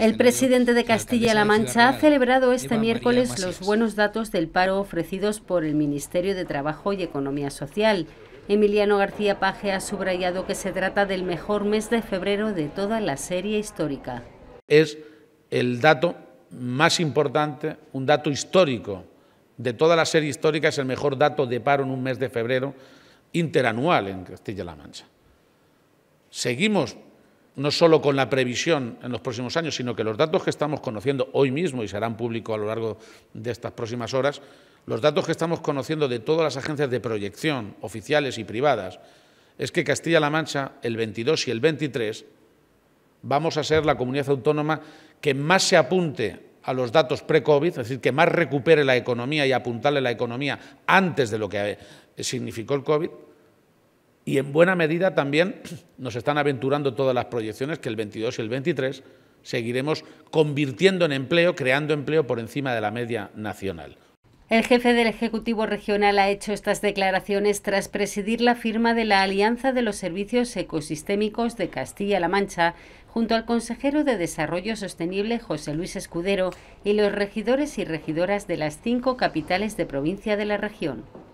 el presidente de Castilla-La Mancha ha celebrado este miércoles los buenos datos del paro ofrecidos por el Ministerio de Trabajo y Economía Social. Emiliano García Paje ha subrayado que se trata del mejor mes de febrero de toda la serie histórica. Es el dato más importante, un dato histórico de toda la serie histórica, es el mejor dato de paro en un mes de febrero interanual en Castilla-La Mancha. Seguimos no solo con la previsión en los próximos años, sino que los datos que estamos conociendo hoy mismo y serán públicos a lo largo de estas próximas horas, los datos que estamos conociendo de todas las agencias de proyección, oficiales y privadas, es que Castilla-La Mancha, el 22 y el 23, vamos a ser la comunidad autónoma que más se apunte a los datos pre-COVID, es decir, que más recupere la economía y apuntarle la economía antes de lo que eh, significó el COVID, y en buena medida también nos están aventurando todas las proyecciones que el 22 y el 23 seguiremos convirtiendo en empleo, creando empleo por encima de la media nacional. El jefe del Ejecutivo Regional ha hecho estas declaraciones tras presidir la firma de la Alianza de los Servicios Ecosistémicos de Castilla-La Mancha junto al consejero de Desarrollo Sostenible José Luis Escudero y los regidores y regidoras de las cinco capitales de provincia de la región.